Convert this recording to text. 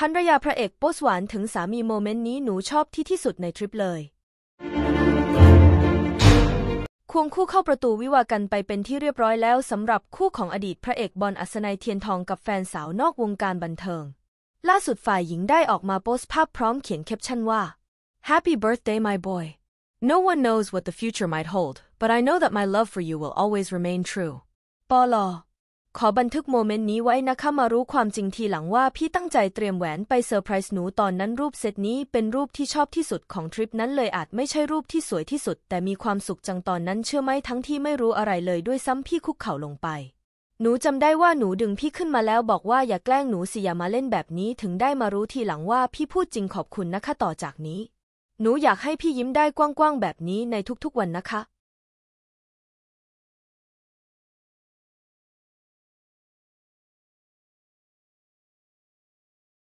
ภรรยาพระเอกโปสหวานถึงสามีโมเมนต์นี้หนูชอบที่ที่สุดในทริปเลย ควงคู่เข้าประตูวิวากันไปเป็นที่เรียบร้อยแล้วสำหรับคู่ของอดีตพระเอกบอลอัศนัยเทียนทองกับแฟนสาวนอกวงการบันเทิง ล่าสุดฝ่ายหญิงได้ออกมาโพสต์ภาพพร้อมเขียนแคปชั่นว่า Happy birthday my boy No one knows what the future might hold but I know that my love for you will always remain true ปอลอขอบันทึกโมเมนต์นี้ไว้นะคะ มารู้ความจริงทีหลังว่าพี่ตั้งใจเตรียมแหวนไปเซอร์ไพรส์หนูตอนนั้นรูปเซตนี้เป็นรูปที่ชอบที่สุดของทริปนั้นเลยอาจไม่ใช่รูปที่สวยที่สุด แต่มีความสุขจังตอนนั้นเชื่อไหมทั้งที่ไม่รู้อะไรเลยด้วยซ้ำพี่คุกเข่าลงไป หนูจำได้ว่าหนูดึงพี่ขึ้นมาแล้ว บอกว่าอย่าแกล้งหนูสิอย่ามาเล่นแบบนี้ถึงได้มารู้ทีหลังว่าพี่พูดจริงขอบคุณนะคะ ต่อจากนี้ หนูอยากให้พี่ยิ้มได้กว้างๆแบบนี้ในทุกๆวันนะคะ